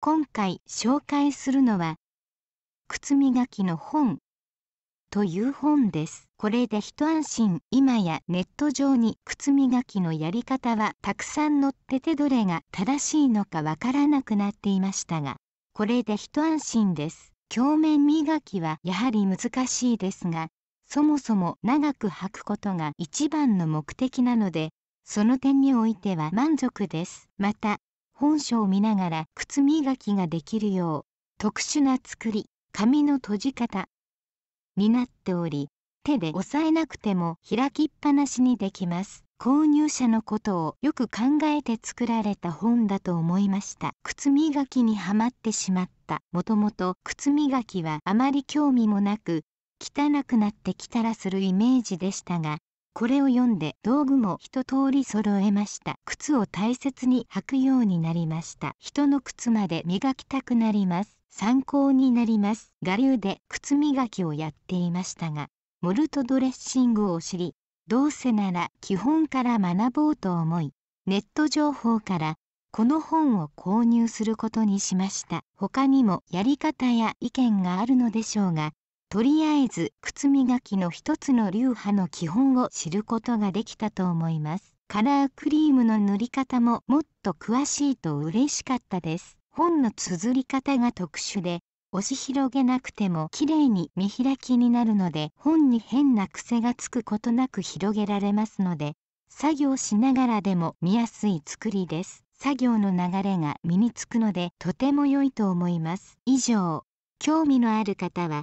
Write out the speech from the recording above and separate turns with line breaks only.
今回紹介するのは靴磨きの本という本です。これで一安心今やネット上に靴磨きのやり方はたくさん載っててどれが正しいのかわからなくなっていましたがこれで一安心です。鏡面磨きはやはり難しいですがそもそも長く履くことが一番の目的なのでその点においては満足です。また本書を見ながら靴磨きができるよう特殊な作り紙の閉じ方になっており手で押さえなくても開きっぱなしにできます購入者のことをよく考えて作られた本だと思いました靴磨きにはまってしまったもともと靴磨きはあまり興味もなく汚くなってきたらするイメージでしたがこれを読んで道具も一通り揃えました靴を大切に履くようになりました人の靴まで磨きたくなります参考になります我流で靴磨きをやっていましたがモルトドレッシングを知りどうせなら基本から学ぼうと思いネット情報からこの本を購入することにしました他にもやり方や意見があるのでしょうがとりあえず靴磨きの一つの流派の基本を知ることができたと思いますカラークリームの塗り方ももっと詳しいと嬉しかったです本の綴り方が特殊で押し広げなくても綺麗に見開きになるので本に変な癖がつくことなく広げられますので作業しながらでも見やすい作りです作業の流れが身につくのでとても良いと思います以上興味のある方は